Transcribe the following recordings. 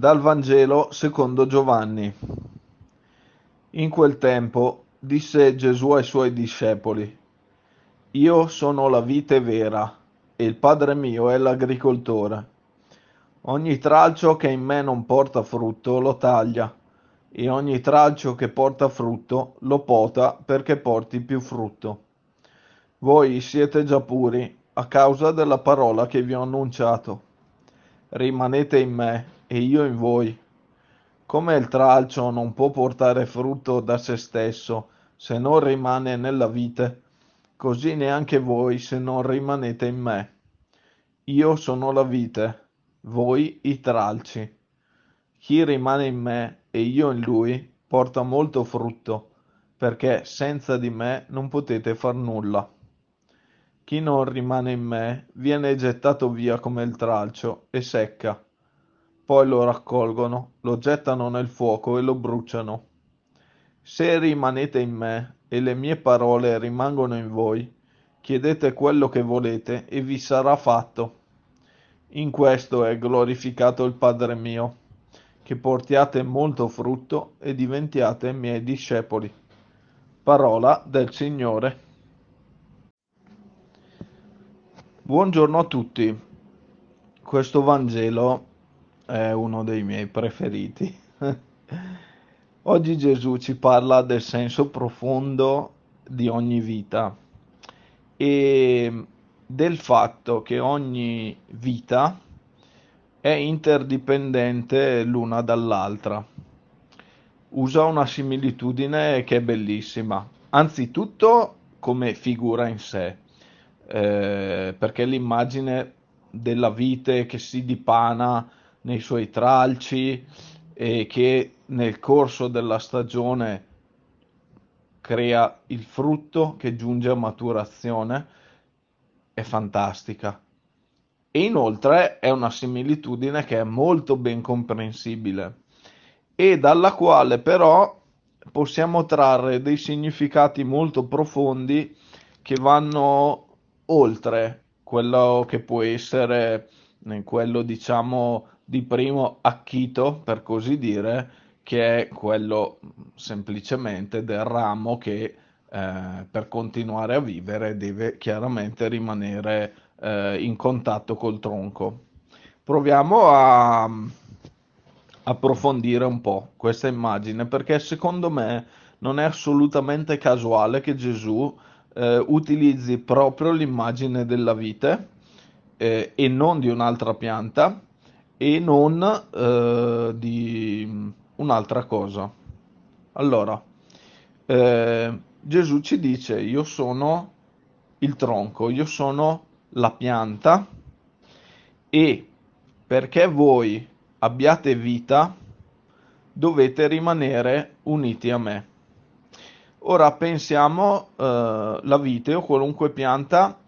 Dal Vangelo secondo Giovanni. In quel tempo disse Gesù ai suoi discepoli, Io sono la vite vera e il Padre mio è l'agricoltore. Ogni tralcio che in me non porta frutto lo taglia e ogni tralcio che porta frutto lo pota perché porti più frutto. Voi siete già puri a causa della parola che vi ho annunciato. Rimanete in me e io in voi. Come il tralcio non può portare frutto da se stesso se non rimane nella vite, così neanche voi se non rimanete in me. Io sono la vite, voi i tralci. Chi rimane in me e io in lui porta molto frutto, perché senza di me non potete far nulla. Chi non rimane in me viene gettato via come il tralcio e secca poi lo raccolgono, lo gettano nel fuoco e lo bruciano. Se rimanete in me e le mie parole rimangono in voi, chiedete quello che volete e vi sarà fatto. In questo è glorificato il Padre mio, che portiate molto frutto e diventiate miei discepoli. Parola del Signore. Buongiorno a tutti. Questo Vangelo è uno dei miei preferiti. Oggi Gesù ci parla del senso profondo di ogni vita e del fatto che ogni vita è interdipendente l'una dall'altra. Usa una similitudine che è bellissima, anzitutto come figura in sé, eh, perché l'immagine della vite che si dipana nei suoi tralci e che nel corso della stagione crea il frutto che giunge a maturazione è fantastica. E inoltre è una similitudine che è molto ben comprensibile e dalla quale però possiamo trarre dei significati molto profondi che vanno oltre quello che può essere quello diciamo di primo acchito, per così dire, che è quello semplicemente del ramo che eh, per continuare a vivere deve chiaramente rimanere eh, in contatto col tronco. Proviamo a mm, approfondire un po' questa immagine perché secondo me non è assolutamente casuale che Gesù eh, utilizzi proprio l'immagine della vite eh, e non di un'altra pianta e non eh, di un'altra cosa. Allora, eh, Gesù ci dice io sono il tronco, io sono la pianta e perché voi abbiate vita dovete rimanere uniti a me. Ora pensiamo eh, la vite o qualunque pianta,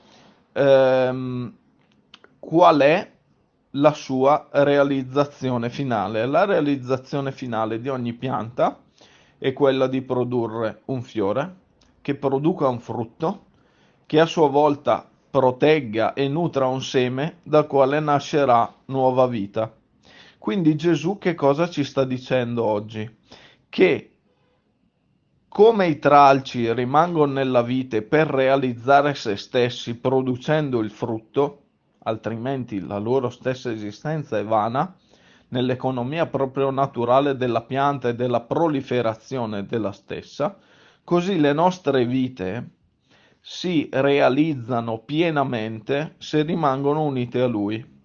ehm, qual è la sua realizzazione finale. La realizzazione finale di ogni pianta è quella di produrre un fiore che produca un frutto che a sua volta protegga e nutra un seme dal quale nascerà nuova vita. Quindi Gesù che cosa ci sta dicendo oggi? Che come i tralci rimangono nella vite per realizzare se stessi producendo il frutto, altrimenti la loro stessa esistenza è vana, nell'economia proprio naturale della pianta e della proliferazione della stessa, così le nostre vite si realizzano pienamente se rimangono unite a lui.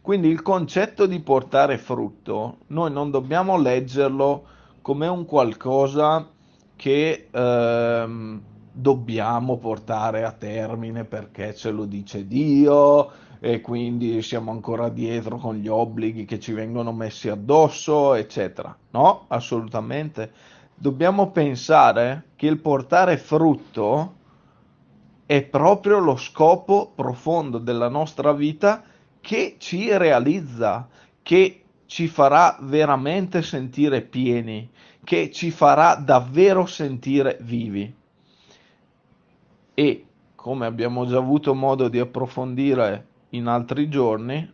Quindi il concetto di portare frutto noi non dobbiamo leggerlo come un qualcosa che ehm, dobbiamo portare a termine perché ce lo dice Dio, e quindi siamo ancora dietro con gli obblighi che ci vengono messi addosso, eccetera. No, assolutamente. Dobbiamo pensare che il portare frutto è proprio lo scopo profondo della nostra vita che ci realizza, che ci farà veramente sentire pieni, che ci farà davvero sentire vivi. E come abbiamo già avuto modo di approfondire in altri giorni,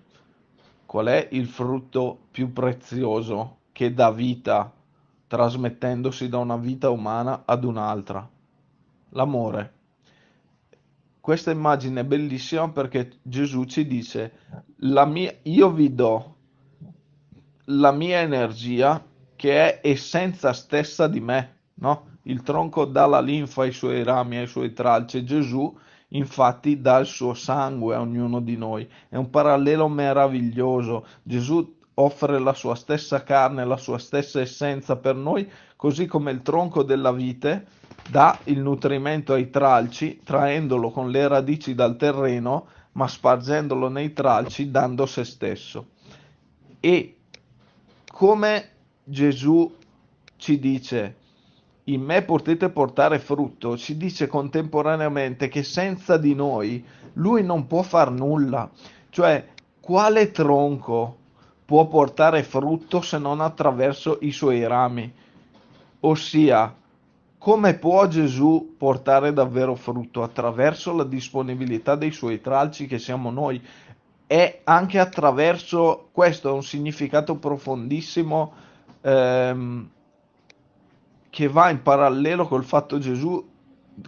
qual è il frutto più prezioso che dà vita, trasmettendosi da una vita umana ad un'altra? L'amore. Questa immagine è bellissima perché Gesù ci dice, mia, io vi do la mia energia che è essenza stessa di me, no? Il tronco dà la linfa ai suoi rami, ai suoi tralci, Gesù Infatti dà il suo sangue a ognuno di noi. È un parallelo meraviglioso. Gesù offre la sua stessa carne, la sua stessa essenza per noi, così come il tronco della vite dà il nutrimento ai tralci, traendolo con le radici dal terreno, ma spargendolo nei tralci, dando se stesso. E come Gesù ci dice, in me potete portare frutto, ci dice contemporaneamente che senza di noi lui non può far nulla. Cioè, quale tronco può portare frutto se non attraverso i suoi rami? Ossia, come può Gesù portare davvero frutto? Attraverso la disponibilità dei suoi tralci che siamo noi. E anche attraverso questo è un significato profondissimo. Ehm, che va in parallelo col fatto, Gesù,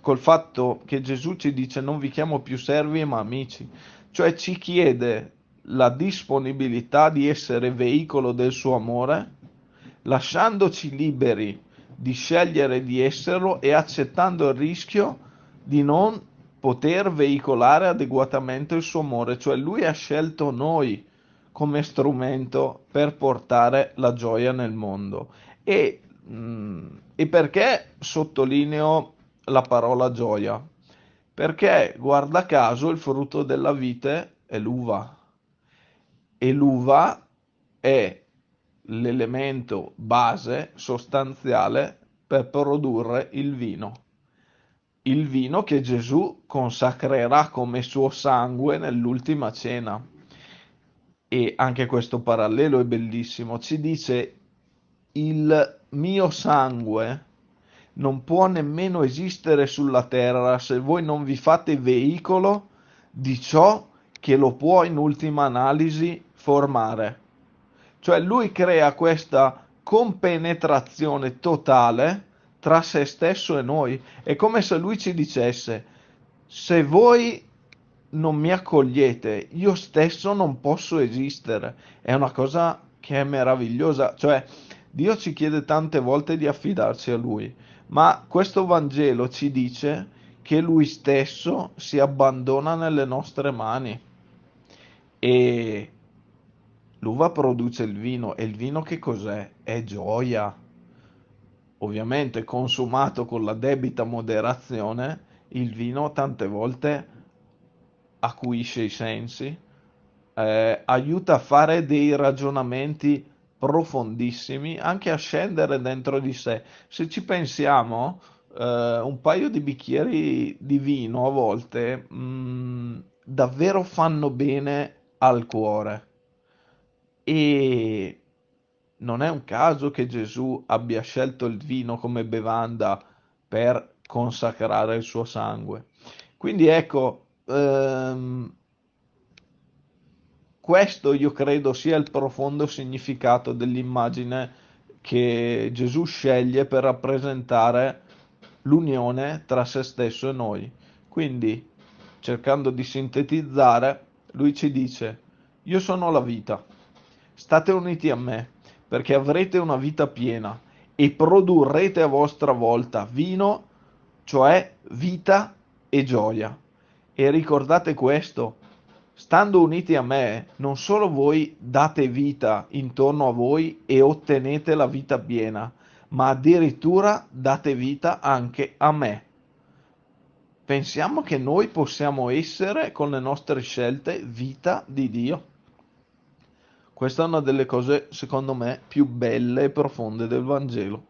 col fatto che Gesù ci dice non vi chiamo più servi ma amici, cioè ci chiede la disponibilità di essere veicolo del suo amore, lasciandoci liberi di scegliere di esserlo e accettando il rischio di non poter veicolare adeguatamente il suo amore, cioè lui ha scelto noi come strumento per portare la gioia nel mondo e Mm. E perché sottolineo la parola gioia? Perché, guarda caso, il frutto della vite è l'uva. E l'uva è l'elemento base sostanziale per produrre il vino. Il vino che Gesù consacrerà come suo sangue nell'ultima cena. E anche questo parallelo è bellissimo. Ci dice il mio sangue non può nemmeno esistere sulla terra se voi non vi fate veicolo di ciò che lo può in ultima analisi formare. Cioè lui crea questa compenetrazione totale tra se stesso e noi. È come se lui ci dicesse, se voi non mi accogliete, io stesso non posso esistere. È una cosa che è meravigliosa. Cioè, Dio ci chiede tante volte di affidarci a Lui, ma questo Vangelo ci dice che Lui stesso si abbandona nelle nostre mani e l'uva produce il vino e il vino che cos'è? È gioia. Ovviamente consumato con la debita moderazione, il vino tante volte acuisce i sensi, eh, aiuta a fare dei ragionamenti profondissimi anche a scendere dentro di sé. Se ci pensiamo, eh, un paio di bicchieri di vino a volte mh, mm, davvero fanno bene al cuore. E non è un caso che Gesù abbia scelto il vino come bevanda per consacrare il suo sangue. Quindi ecco, ehm, questo io credo sia il profondo significato dell'immagine che Gesù sceglie per rappresentare l'unione tra se stesso e noi. Quindi, cercando di sintetizzare, lui ci dice, io sono la vita, state uniti a me, perché avrete una vita piena e produrrete a vostra volta vino, cioè vita e gioia. E ricordate questo, Stando uniti a me, non solo voi date vita intorno a voi e ottenete la vita piena, ma addirittura date vita anche a me. Pensiamo che noi possiamo essere con le nostre scelte vita di Dio. Questa è una delle cose, secondo me, più belle e profonde del Vangelo.